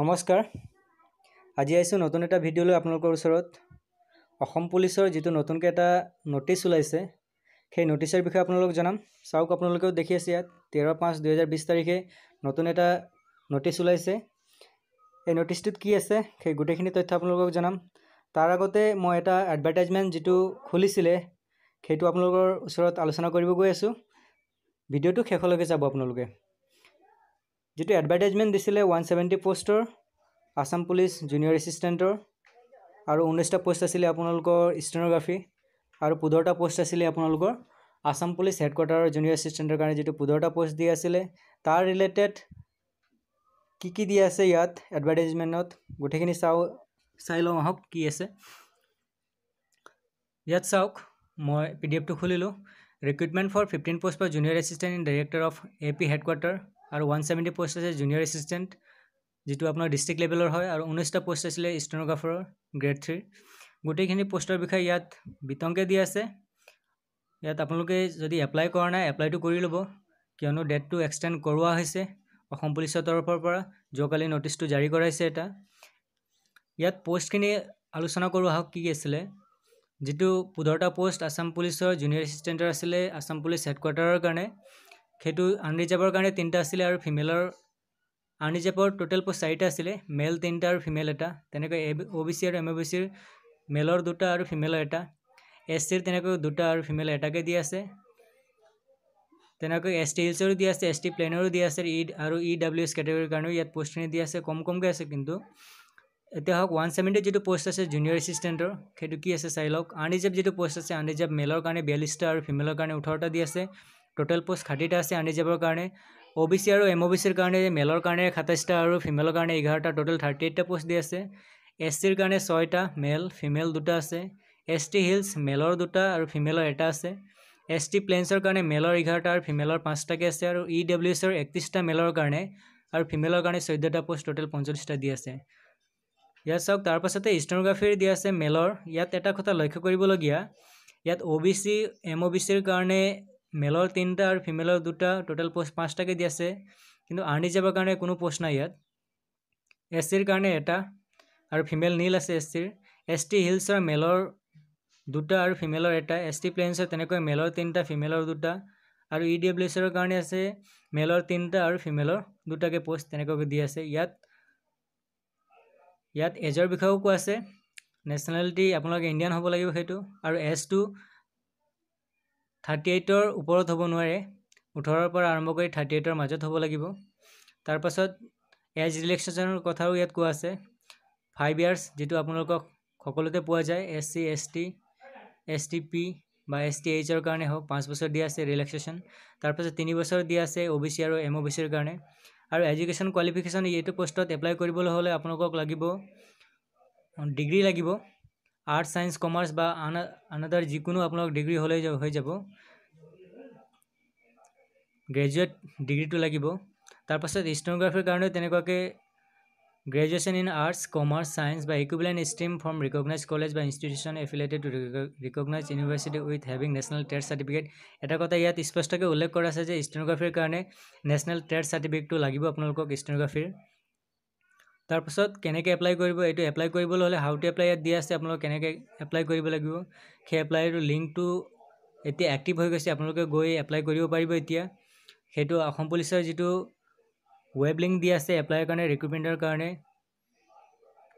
নমস্কাৰ আজি আহিছোঁ নতুন এটা ভিডিঅ' লৈ আপোনালোকৰ ওচৰত অসম পুলিচৰ যিটো নতুনকৈ এটা নটিচ ওলাইছে সেই নটিচৰ বিষয়ে আপোনালোক জনাম চাওক আপোনালোকেও দেখি আছে ইয়াত তেৰ পাঁচ দুহেজাৰ বিছ তাৰিখে নতুন এটা নটিচ ওলাইছে এই নটিচটোত কি আছে সেই গোটেইখিনি তথ্য আপোনালোকক জনাম তাৰ আগতে মই এটা এডভাৰটাইজমেণ্ট যিটো খুলিছিলে সেইটো আপোনালোকৰ ওচৰত আলোচনা কৰিব গৈ আছোঁ ভিডিঅ'টো শেষলৈকে চাব আপোনালোকে যিটো এডভাৰটাইজমেণ্ট দিছিলে ওৱান ছেভেণ্টি পষ্টৰ আসাম পুলিচ জুনিয়ৰ এছিষ্টেণ্টৰ আৰু ঊনৈছটা পষ্ট আছিলে আপোনালোকৰ ষ্টেনগ্ৰাফি আৰু পোন্ধৰটা পষ্ট আছিলে আপোনালোকৰ আসাম পুলিচ হেডকোৱাৰ্টাৰৰ জুনিয়ৰ এছিষ্টেণ্টৰ কাৰণে যিটো পোন্ধৰটা পষ্ট দিয়া আছিলে তাৰ ৰিলেটেড কি কি দিয়া আছে ইয়াত এডভাৰটাইজমেণ্টত গোটেইখিনি চাওঁ চাই লওঁ আহক কি আছে ইয়াত চাওক মই পি ডি এফটো খুলিলোঁ recruitment for fifteen post for junior assistant in director of A P headquarter আৰু ওৱান ছেভেণ্টি পষ্ট আছে জুনিয়ৰ এছিষ্টেণ্ট যিটো আপোনাৰ ডিষ্ট্ৰিক্ট লেভেলৰ হয় আৰু ঊনৈছটা পষ্ট আছিলে ষ্টেনগ্ৰাফাৰৰ গ্ৰেড থ্ৰীৰ গোটেইখিনি পষ্টৰ বিষয়ে ইয়াত বিতংকে দি আছে ইয়াত আপোনালোকে যদি এপ্লাই কৰা নাই এপ্লাইটো কৰি ল'ব কিয়নো ডেটটো এক্সটেণ্ড কৰোৱা হৈছে অসম পুলিচৰ তৰফৰ পৰা যোৱাকালি নটিচটো জাৰি কৰাইছে এটা ইয়াত পষ্টখিনি আলোচনা কৰোঁ আহক কি কি আছিলে যিটো পোন্ধৰটা পষ্ট আছাম পুলিচৰ জুনিয়ৰ এছিষ্টেণ্টৰ আছিলে আছাম পুলিচ হেডকোৱাৰ্টাৰৰ কাৰণে সেইটো আনৰিজাৰ্ভৰ কাৰণে তিনিটা আছিলে আৰু ফিমেলৰ আনৰিজাৰ্ভৰ টোটেল প'ষ্ট চাৰিটা আছিলে মেল তিনিটা আৰু ফিমেল এটা তেনেকৈ এ অ' বি চি আৰু এম অ' বি চিৰ মেলৰ দুটা আৰু ফিমেলৰ এটা এছ চিৰ তেনেকৈ দুটা আৰু ফিমেল এটাকৈ দি আছে তেনেকৈ এছ টি হিলছৰো দি আছে এছ টি প্লেনৰো দি আছে ই e আৰু ই ডাব্লিউ এছ কেটেগৰীৰ কাৰণেও ইয়াত পষ্টখিনি দি আছে কম কমকৈ আছে কিন্তু এতিয়া হওক ওৱান ছেভেণ্টিত যিটো পষ্ট আছে জুনিয়ৰ এছিষ্টেণ্টৰ সেইটো কি আছে চাই লওক আনৰিজাৰ্ভ যিটো পষ্ট আছে আনৰিজাৰ্ভ মেলৰ কাৰণে বিয়াল্লিছটা আৰু ফিমেলৰ কাৰণে ওঠৰটা দি আছে টোটেল পোষ্ট ষাঠিটা আছে আনি যাবৰ কাৰণে ও বি চি আৰু এম অ' বি চিৰ কাৰণে মেলৰ কাৰণে সাতাইছটা আৰু ফিমেলৰ কাৰণে এঘাৰটা টোটেল থাৰ্টি এইটটা পোষ্ট দি আছে এছ চিৰ কাৰণে ছয়টা মেল ফিমেল দুটা আছে এছ টি হিলছ মেলৰ দুটা আৰু ফিমেলৰ এটা আছে এছ টি প্লেনছৰ কাৰণে মেলৰ এঘাৰটা আৰু ফিমেলৰ পাঁচটাকৈ আছে আৰু ই ডাব্লিউ এছৰ একত্ৰিছটা মেলৰ কাৰণে আৰু ফিমেলৰ কাৰণে চৈধ্যটা পোষ্ট টোটেল পঞ্চল্লিছটা দি আছে ইয়াত চাওক তাৰপাছতে ষ্টেনগ্ৰাফিৰ দিয়া আছে মেলৰ ইয়াত এটা কথা লক্ষ্য কৰিবলগীয়া ইয়াত O' B C M O' B চিৰ কাৰণে মেলৰ তিনিটা আৰু ফিমেলৰ দুটা টোটেল প'ষ্ট পাঁচটাকৈ দি আছে কিন্তু আৰ্নি যাবৰ কাৰণে কোনো পষ্ট নাই ইয়াত এছ চিৰ কাৰণে এটা আৰু ফিমেল নীল আছে এছ চিৰ এছ টি হিলছৰ মেলৰ দুটা আৰু ফিমেলৰ এটা এছ টি প্লেইনছৰ তেনেকৈ মেলৰ তিনিটা ফিমেলৰ দুটা আৰু ই ডব্লিউ এছৰ কাৰণে আছে মেলৰ তিনিটা আৰু ফিমেলৰ দুটাকৈ প'ষ্ট তেনেকুৱাকৈ দি আছে ইয়াত ইয়াত এজৰ বিষয়েও কোৱা আছে নেশ্যনেলিটি আপোনালোকে ইণ্ডিয়ান হ'ব লাগিব সেইটো আৰু এছ টু থাৰ্টি এইটৰ ওপৰত হ'ব নোৱাৰে ওঠৰৰ পৰা আৰম্ভ কৰি থাৰ্টি এইটৰ মাজত হ'ব লাগিব তাৰপাছত এজ ৰিলেক্সেশ্যনৰ কথাও ইয়াত কোৱা আছে ফাইভ ইয়াৰ্ছ যিটো আপোনালোকক সকলোতে পোৱা যায় S C S T S T P বা এছ টি এইচৰ কাৰণে হওক পাঁচ বছৰ দিয়া আছে ৰিলেক্সেশ্যন তাৰপাছত তিনি বছৰ দিয়া আছে অ' বি চি আৰু এম অ' বি চিৰ কাৰণে আৰু এডুকেশ্যন কোৱালিফিকেশ্যন এইটো পষ্টত এপ্লাই কৰিবলৈ হ'লে আপোনালোকক লাগিব ডিগ্ৰী লাগিব আর্টস সায়েন্স কমার্স বা আনাদার যিকোনো আপনার ডিগ্রি হলে হয়ে যাব গ্রেজুয়েট ডিগ্রিটা লাগবে তারপর স্টেনোগ্রাফির কারণে তেনেকাকে graduation in arts commerce science বা equivalent stream from recognise college বা institution affiliated recognise university with having national trade certificate এটা কথা ইয়াত স্পষ্টকে উল্লেখ করা আছে যে স্টেনোগ্রাফির কারণে ন্যাশনাল ট্রেড সার্টিফিকেটটা লাগবে আপনার স্টেনোগ্রাফির তাৰপিছত কেনেকৈ এপ্লাই কৰিব এইটো এপ্লাই কৰিবলৈ হ'লে হাউ টু এপ্লাই ইয়াত দিয়া আছে আপোনালোকে কেনেকৈ এপ্লাই কৰিব লাগিব সেই এপ্লাইটো লিংকটো এতিয়া এক্টিভ হৈ গৈছে আপোনালোকে গৈ এপ্লাই কৰিব পাৰিব এতিয়া সেইটো অসম পুলিচৰ যিটো ৱেব লিংক দিয়া আছে এপ্লাইৰ কাৰণে ৰিক্ৰুইটমেণ্টৰ কাৰণে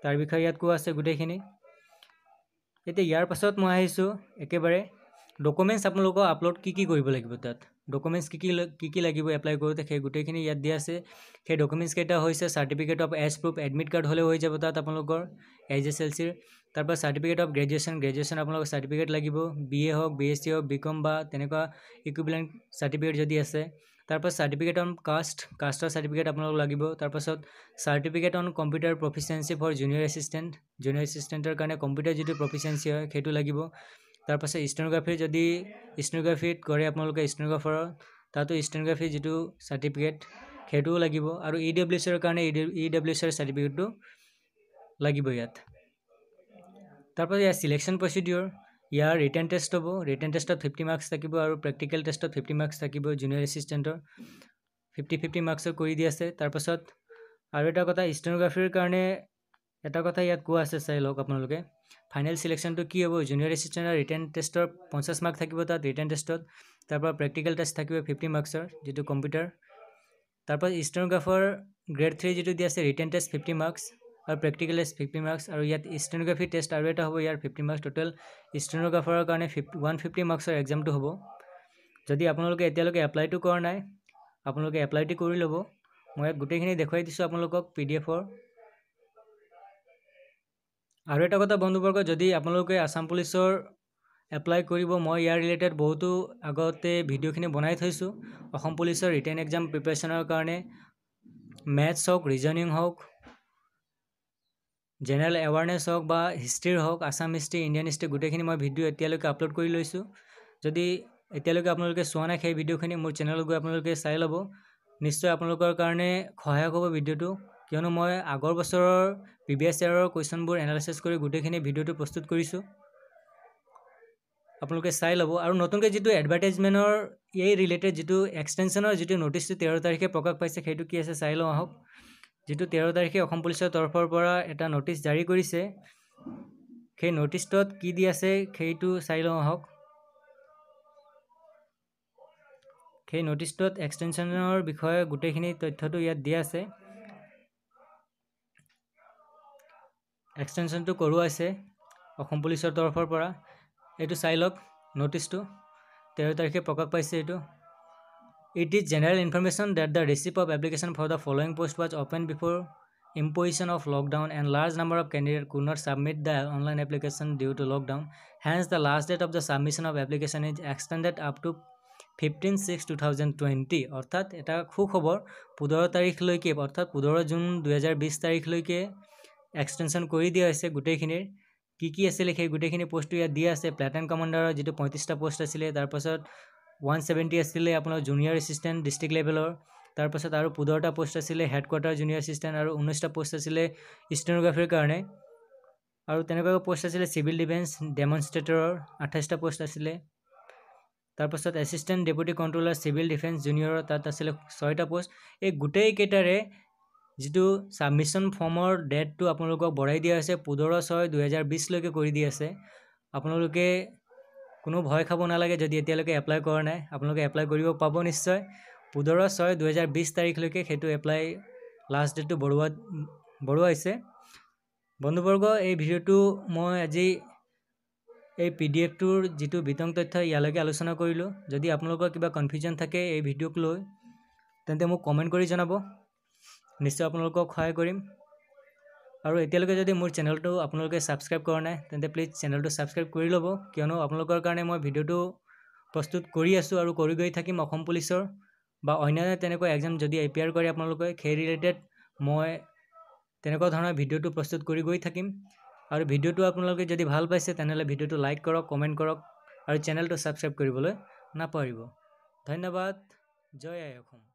তাৰ বিষয়ে ইয়াত কোৱা আছে গোটেইখিনি এতিয়া ইয়াৰ পাছত মই আহিছোঁ একেবাৰে ডকুমেণ্টছ আপোনালোকৰ আপলোড কি কি কৰিব লাগিব তাত ডকুমেণ্টছ কি কি কি কি লাগিব এপ্লাই কৰোঁতে সেই গোটেইখিনি ইয়াত দিয়া আছে সেই ডকুমেণ্টছকেইটা হৈছে certificate of age proof admit card হ'লেও হৈ যাব তাত আপোনালোকৰ এইচ এছ এল চিৰ তাৰপৰা চাৰ্টিফিকেট অফ গ্ৰেজুৱেশ্যন গ্ৰেজুৱেশ্যন আপোনালোকৰ চাৰ্টিফিকেট লাগিব বি এ হওক বি এছ চি হওক বি কম বা তেনেকুৱা ইকুইপমেণ্ট চাৰ্টিফিকেট যদি আছে তাৰপৰা চাৰ্টিফিকেট অন কাষ্ট কাষ্টৰ চাৰ্টিফিকেট আপোনালোকক লাগিব তাৰপাছত certificate on computer proficiency for junior assistant junior এছিষ্টেণ্টৰ কাৰণে কম্পিউটাৰ যিটো প্ৰফিচিয়েঞ্চি হয় সেইটো লাগিব তাৰপাছত ষ্টেনগ্ৰাফী যদি ষ্টেনগ্ৰাফীত কৰে আপোনালোকে ষ্টেনগ্ৰাফাৰৰ তাতো ষ্টেনগ্ৰাফী যিটো চাৰ্টিফিকেট সেইটোও লাগিব আৰু ই ডব্লিউ চিৰ কাৰণে ই ডব্লিউ চিৰ চাৰ্টিফিকেটটো লাগিব ইয়াত তাৰপাছত ইয়াৰ ছিলেকশ্যন প্ৰচিডিউৰ ইয়াৰ ৰিটাৰ্ণ টেষ্ট হ'ব ৰিটাৰ্ণ টেষ্টত ফিফটি মাৰ্কছ থাকিব আৰু প্ৰেক্টিকেল টেষ্টত ফিফটি মাৰ্কছ থাকিব জুনিয়ৰ এচিষ্টেণ্টৰ ফিফটি ফিফটি মাৰ্কছৰ কৰি দি আছে তাৰপাছত আৰু এটা কথা ষ্টেনগ্ৰাফীৰ কাৰণে এটা কথা ইয়াত কোৱা আছে চাই লওক আপোনালোকে ফাইনেল চিলেকশ্যনটো কি হ'ব জুনিয়ৰ এছিষ্টেণ্টৰ ৰিটেন টেষ্টৰ পঞ্চাছ মাৰ্ক থাকিব তাত ৰিটেন টেষ্টত তাৰপৰা প্ৰেক্টিকেল টেষ্ট থাকিব ফিফটি মাৰ্কছৰ যিটো কম্পিউটাৰ তাৰপৰা ষ্টেনগ্ৰাফাৰ গ্ৰেড থ্ৰী যিটো দিয়া আছে ৰিটেন টেষ্ট ফিফটি মাৰ্কছ আৰু প্ৰেক্টিকেল টেষ্ট ফিফটি মাৰ্কছ আৰু ইয়াত ষ্টেনগ্ৰাফি টেষ্ট আৰু এটা হ'ব ইয়াৰ ফিফটি মাৰ্কছ টোটেল ষ্টেনগ্ৰাফাৰৰ কাৰণে ফিফ ওৱান ফিফটি মাৰ্কছৰ এক্সামটো হ'ব যদি আপোনালোকে এতিয়ালৈকে এপ্লাইটো কৰা নাই আপোনালোকে এপ্লাইটো কৰি ল'ব মই ইয়াত গোটেইখিনি দেখুৱাই দিছোঁ আপোনালোকক পি ডি এফৰ আৰু এটা কথা বন্ধুবৰ্গ যদি আপোনালোকে আসাম পুলিচৰ এপ্লাই কৰিব মই ইয়াৰ ৰিলেটেড বহুতো আগতে ভিডিঅ'খিনি বনাই থৈছোঁ অসম পুলিচৰ ৰিটাৰ্ণ এক্সাম প্ৰিপেৰেশ্যনৰ কাৰণে মেথছ হওক ৰিজনিং হওক জেনেৰেল এৱাৰনেছ হওক বা হিষ্ট্ৰীৰ হওক আসাম হিষ্ট্ৰী ইণ্ডিয়ান হিষ্ট্ৰী গোটেইখিনি মই ভিডিঅ' এতিয়ালৈকে আপলোড কৰি লৈছোঁ যদি এতিয়ালৈকে আপোনালোকে চোৱা নাই সেই ভিডিঅ'খিনি মোৰ চেনেলত গৈ আপোনালোকে চাই ল'ব নিশ্চয় আপোনালোকৰ কাৰণে সহায়ক হ'ব ভিডিঅ'টো কিয়নো মই আগৰ বছৰৰ প্ৰিভিয়াছ ইয়াৰৰ কুৱেশ্যনবোৰ এনালাইচিছ কৰি গোটেইখিনি ভিডিঅ'টো প্ৰস্তুত কৰিছোঁ আপোনালোকে চাই ল'ব আৰু নতুনকৈ যিটো এডভাৰটাইজমেণ্টৰ এই ৰিলেটেড যিটো এক্সটেনশ্যনৰ যিটো নটিছটো তেৰ তাৰিখে প্ৰকাশ পাইছে সেইটো কি আছে চাই লওঁ আহক যিটো তেৰ তাৰিখে অসম পুলিচৰ তৰফৰ পৰা এটা নটিছ জাৰি কৰিছে সেই নটিছটোত কি দি আছে সেইটো চাই লওঁ আহক সেই নটিছটোত এক্সটেনশ্যনৰ বিষয়ে গোটেইখিনি তথ্যটো ইয়াত দিয়া আছে এক্সটেনশ্যনটো কৰোৱাইছে অসম পুলিচৰ তৰফৰ পৰা এইটো চাই লওক নটিচটো তেৰ তাৰিখে প্ৰকাশ পাইছে এইটো it is general information date the receipt of application for the following post was open before imposition of lockdown and large number of candidate could not submit the online application due to lockdown hence the last date of the submission of application is extended up to fifteen six two thousand twenty অৰ্থাৎ এটা সুখবৰ পোন্ধৰ তাৰিখলৈকে অৰ্থাৎ পোন্ধৰ June দুহেজাৰ বিছ তাৰিখলৈকে এক্সটেনশ্যন কৰি দিয়া হৈছে গোটেইখিনিৰ কি কি আছিলে সেই গোটেইখিনি পষ্টটো ইয়াত দিয়া আছে প্লেটেন কমাণ্ডাৰৰ যিটো পঁয়ত্ৰিছটা পষ্ট আছিলে তাৰপাছত ওৱান ছেভেণ্টি আছিলে আপোনাৰ জুনিয়ৰ এছিষ্টেণ্ট ডিষ্ট্ৰিক্ট লেভেলৰ তাৰপাছত আৰু পোন্ধৰটা পষ্ট আছিলে হেডকোৱাৰ্টাৰ জুনিয়ৰ এছিষ্টেণ্ট আৰু ঊনৈছটা পষ্ট আছিলে ষ্টেনগ্ৰাফীৰ কাৰণে আৰু তেনেকুৱাকৈ পষ্ট আছিলে চিভিল ডিফেন্স ডেমনষ্ট্ৰেটৰৰ আঠাইছটা পষ্ট আছিলে তাৰপাছত assistant deputy controller civil defence জুনিয়ৰৰ তাত আছিলে ছয়টা পষ্ট এই গোটেইকেইটাৰে যিটো ছাবমিশ্যন ফৰ্মৰ ডেটটো আপোনালোকক বঢ়াই দিয়া হৈছে পোন্ধৰ ছয় দুহেজাৰ বিছলৈকে কৰি দি আছে আপোনালোকে কোনো ভয় খাব নালাগে যদি এতিয়ালৈকে এপ্লাই কৰা নাই আপোনালোকে এপ্লাই কৰিব পাব নিশ্চয় পোন্ধৰ ছয় দুহেজাৰ বিছ তাৰিখলৈকে সেইটো এপ্লাই লাষ্ট ডেটটো বঢ়োৱা বঢ়োৱাইছে বন্ধুবৰ্গ এই ভিডিঅ'টো মই আজি এই পি ডি এফটোৰ যিটো বিতং তথ্য ইয়ালৈকে আলোচনা কৰিলোঁ যদি আপোনালোকৰ কিবা কনফিউজন থাকে এই ভিডিঅ'ক লৈ তেন্তে মোক কমেণ্ট কৰি জনাব নিশ্চয় আপোনালোকক সহায় কৰিম আৰু এতিয়ালৈকে যদি মোৰ চেনেলটো আপোনালোকে ছাবস্ক্ৰাইব কৰা নাই তেন্তে প্লিজ চেনেলটো ছাবস্ক্ৰাইব কৰি ল'ব কিয়নো আপোনালোকৰ কাৰণে মই ভিডিঅ'টো প্ৰস্তুত কৰি আছোঁ আৰু কৰি গৈ থাকিম অসম পুলিচৰ বা অন্যান্য তেনেকুৱা এক্সাম যদি এপিয়াৰ কৰে আপোনালোকে সেই ৰিলেটেড মই তেনেকুৱা ধৰণৰ ভিডিঅ'টো প্ৰস্তুত কৰি গৈ থাকিম আৰু ভিডিঅ'টো আপোনালোকে যদি ভাল পাইছে তেনেহ'লে ভিডিঅ'টো লাইক কৰক কমেণ্ট কৰক আৰু চেনেলটো ছাবস্ক্ৰাইব কৰিবলৈ নাপাহৰিব ধন্যবাদ জয় আই অসম